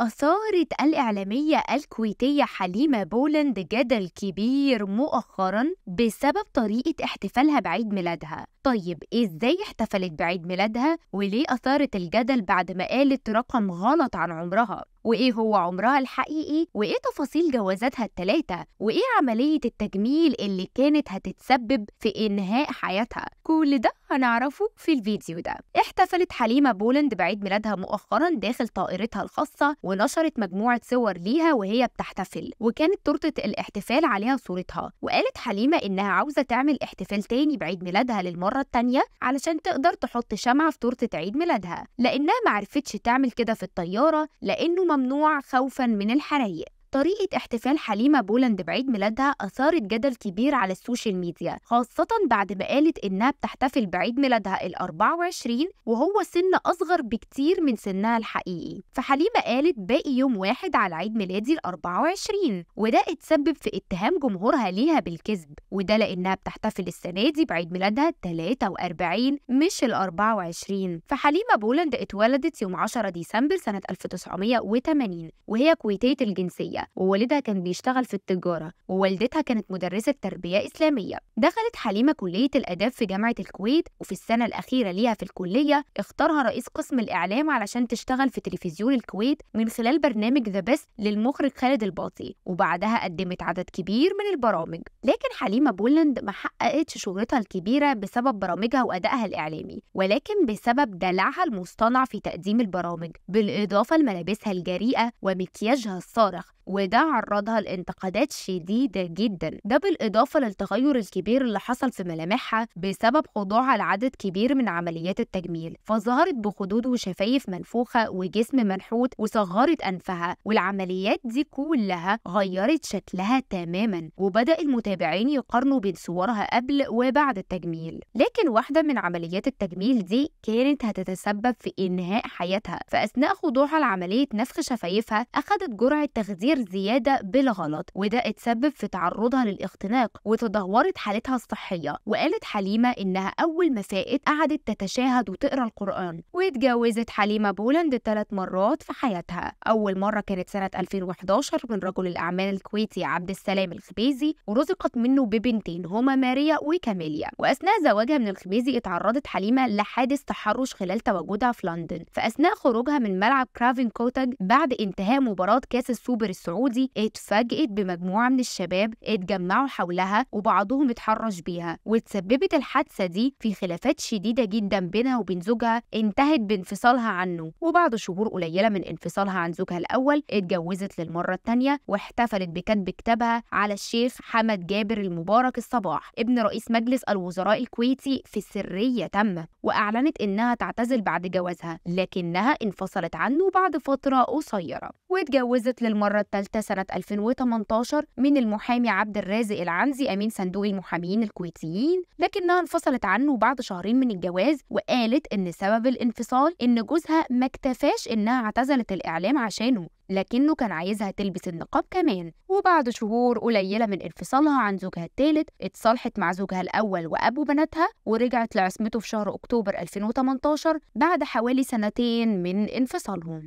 أثارت الإعلامية الكويتية حليمة بولند جدل كبير مؤخرا بسبب طريقة احتفالها بعيد ميلادها طيب إزاي احتفلت بعيد ميلادها وليه أثارت الجدل بعد ما قالت رقم غلط عن عمرها وإيه هو عمرها الحقيقي وإيه تفاصيل جوازاتها التلاتة وإيه عملية التجميل اللي كانت هتتسبب في إنهاء حياتها كل ده هنعرفه في الفيديو ده احتفلت حليمة بولند بعيد ميلادها مؤخرا داخل طائرتها الخاصة ونشرت مجموعة صور ليها وهي بتحتفل وكانت تورتة الاحتفال عليها صورتها وقالت حليمة إنها عاوزة تعمل احتفال تاني بعيد ميلادها للمرة التانية علشان تقدر تحط شمعة في تورتة عيد ميلادها لأنها معرفتش تعمل كده في الطيارة لأنه ممنوع خوفا من الحرائق طريقة احتفال حليمة بولند بعيد ميلادها أثارت جدل كبير على السوشيال ميديا خاصة بعد ما قالت إنها بتحتفل بعيد ميلادها ال 24 وهو سن أصغر بكتير من سنها الحقيقي فحليمة قالت باقي يوم واحد على عيد ميلادي ال 24 وده اتسبب في اتهام جمهورها ليها بالكذب وده لأنها بتحتفل السنة دي بعيد ميلادها ال 43 مش ال 24 فحليمة بولند اتولدت يوم 10 ديسمبر سنة 1980 وهي كويتية الجنسية الإسلامية ووالدها كان بيشتغل في التجارة ووالدتها كانت مدرسة تربية إسلامية دخلت حليمة كلية الآداب في جامعة الكويت وفي السنة الأخيرة ليها في الكلية اختارها رئيس قسم الإعلام علشان تشتغل في تلفزيون الكويت من خلال برنامج ذا بيست للمخرج خالد الباطي وبعدها قدمت عدد كبير من البرامج لكن حليمة بولند ما حققتش شهرتها الكبيرة بسبب برامجها وأدائها الإعلامي ولكن بسبب دلعها المصطنع في تقديم البرامج بالإضافة لملابسها الجريئة ومكياجها الصارخ وده عرضها لانتقادات شديدة جدا ده بالإضافة للتغير الكبير اللي حصل في ملامحها بسبب خضوعها لعدد كبير من عمليات التجميل فظهرت بخدود وشفايف منفوخة وجسم منحوت وصغرت أنفها والعمليات دي كلها غيرت شكلها تماما وبدأ المتابعين يقارنوا بين صورها قبل وبعد التجميل لكن واحدة من عمليات التجميل دي كانت هتتسبب في إنهاء حياتها فأثناء خضوعها لعملية نفخ شفايفها أخذت جرعة تخدير سكر زيادة بالغلط وده اتسبب في تعرضها للاختناق وتدهورت حالتها الصحية وقالت حليمة إنها أول ما فاقت قعدت تتشاهد وتقرأ القرآن واتجوزت حليمة بولند ثلاث مرات في حياتها أول مرة كانت سنة 2011 من رجل الأعمال الكويتي عبد السلام الخبيزي ورزقت منه ببنتين هما ماريا وكاميليا وأثناء زواجها من الخبيزي اتعرضت حليمة لحادث تحرش خلال تواجدها في لندن فأثناء خروجها من ملعب كرافين كوتج بعد انتهاء مباراة كأس السوبر السوري السعودي اتفاجئت بمجموعة من الشباب اتجمعوا حولها وبعضهم اتحرش بيها وتسببت الحادثة دي في خلافات شديدة جدا بينها وبين زوجها انتهت بانفصالها عنه وبعد شهور قليلة من انفصالها عن زوجها الأول اتجوزت للمرة الثانية واحتفلت بكتب كتابها على الشيخ حمد جابر المبارك الصباح ابن رئيس مجلس الوزراء الكويتي في سرية تامة وأعلنت إنها تعتزل بعد جوازها لكنها انفصلت عنه بعد فترة قصيرة واتجوزت للمرة التانية وكالته سنة 2018 من المحامي عبد الرازق العنزي أمين صندوق المحامين الكويتيين لكنها انفصلت عنه بعد شهرين من الجواز وقالت إن سبب الانفصال إن جوزها ما اكتفاش إنها اعتزلت الإعلام عشانه لكنه كان عايزها تلبس النقاب كمان وبعد شهور قليلة من انفصالها عن زوجها الثالث اتصالحت مع زوجها الأول وأبو بناتها ورجعت لعصمته في شهر أكتوبر 2018 بعد حوالي سنتين من انفصالهم